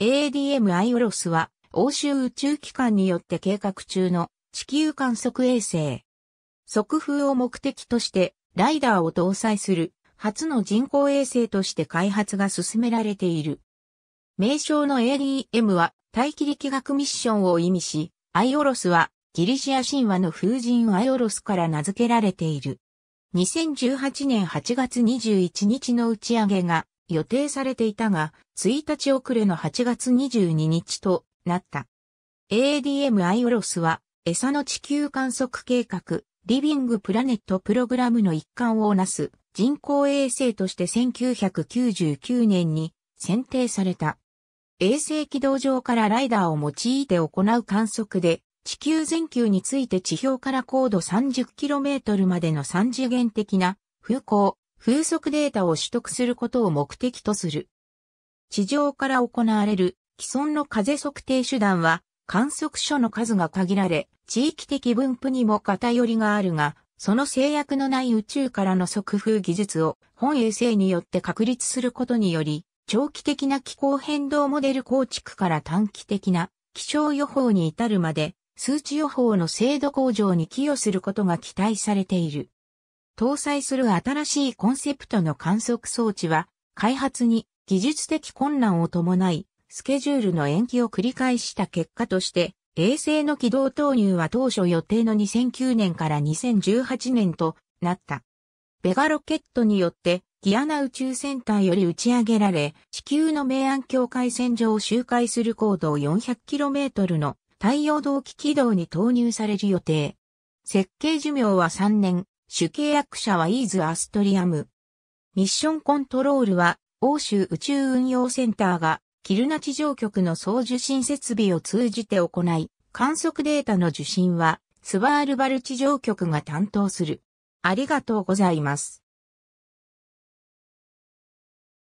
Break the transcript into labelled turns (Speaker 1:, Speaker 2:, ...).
Speaker 1: ADM アイオロスは欧州宇宙機関によって計画中の地球観測衛星。速風を目的としてライダーを搭載する初の人工衛星として開発が進められている。名称の ADM は大気力学ミッションを意味し、アイオロスはギリシア神話の風神アイオロスから名付けられている。2018年8月21日の打ち上げが予定されていたが、1日遅れの8月22日となった。ADM アイオロスは、餌の地球観測計画、リビングプラネットプログラムの一環をなす人工衛星として1999年に選定された。衛星軌道上からライダーを用いて行う観測で、地球全球について地表から高度 30km までの3次元的な風光、風速データを取得することを目的とする。地上から行われる既存の風測定手段は観測所の数が限られ、地域的分布にも偏りがあるが、その制約のない宇宙からの測風技術を本衛星によって確立することにより、長期的な気候変動モデル構築から短期的な気象予報に至るまで、数値予報の精度向上に寄与することが期待されている。搭載する新しいコンセプトの観測装置は、開発に技術的困難を伴い、スケジュールの延期を繰り返した結果として、衛星の軌道投入は当初予定の2009年から2018年となった。ベガロケットによって、ギアナ宇宙センターより打ち上げられ、地球の明暗境界線上を周回する高度 400km の太陽同期軌道に投入される予定。設計寿命は3年、主契約者はイーズ・アストリアム。ミッションコントロールは、欧州宇宙運用センターが、キルナ地上局の送受信設備を通じて行い、観測データの受信は、スバールバル地上局が担当する。ありがとうございます。